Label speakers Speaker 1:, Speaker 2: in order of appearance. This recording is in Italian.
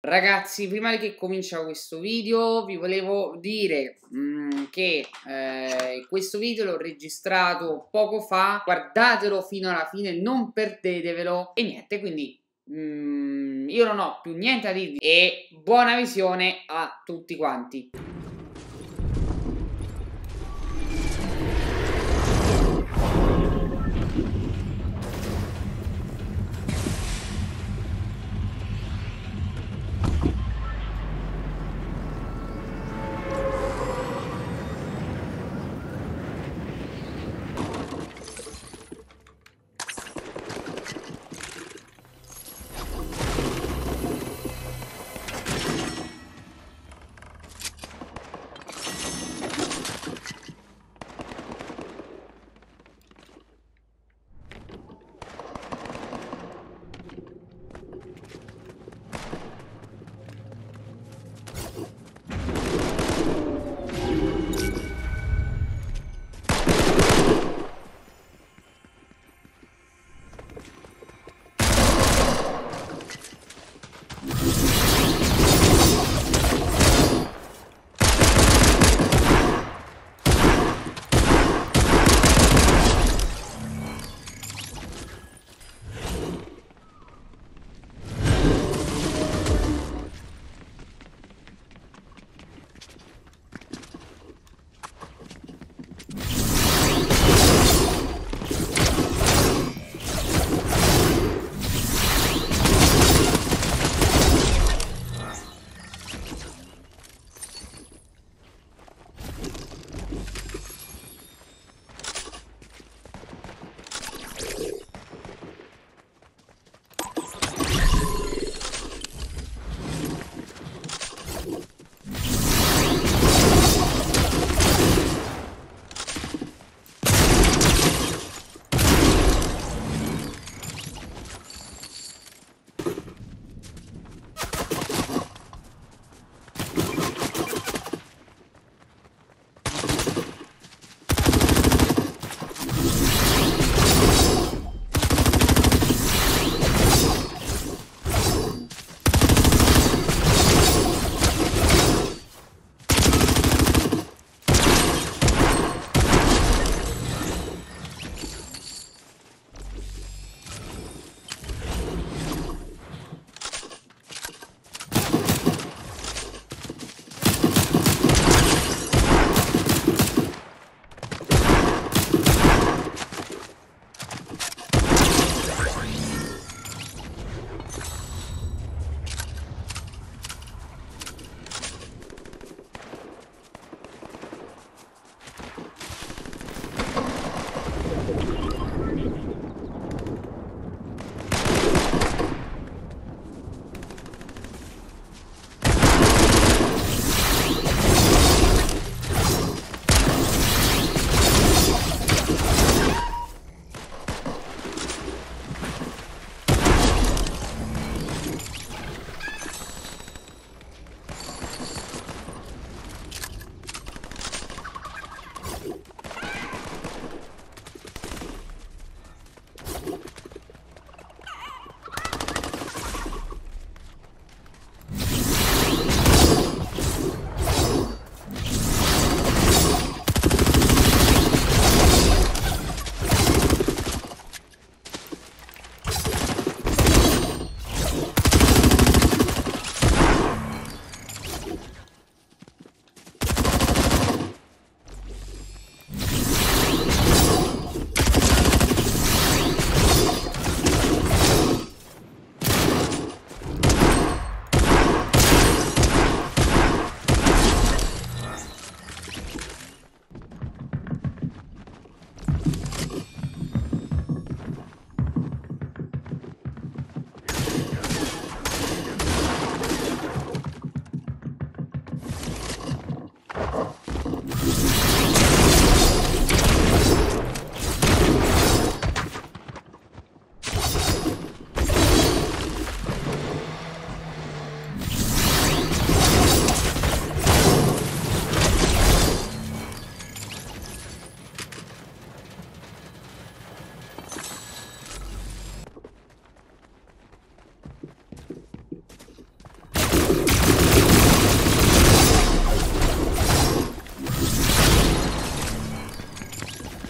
Speaker 1: Ragazzi, prima che comincia questo video vi volevo dire mm, che eh, questo video l'ho registrato poco fa, guardatelo fino alla fine, non perdetevelo e niente, quindi mm, io non ho più niente a dirvi e buona visione a tutti quanti.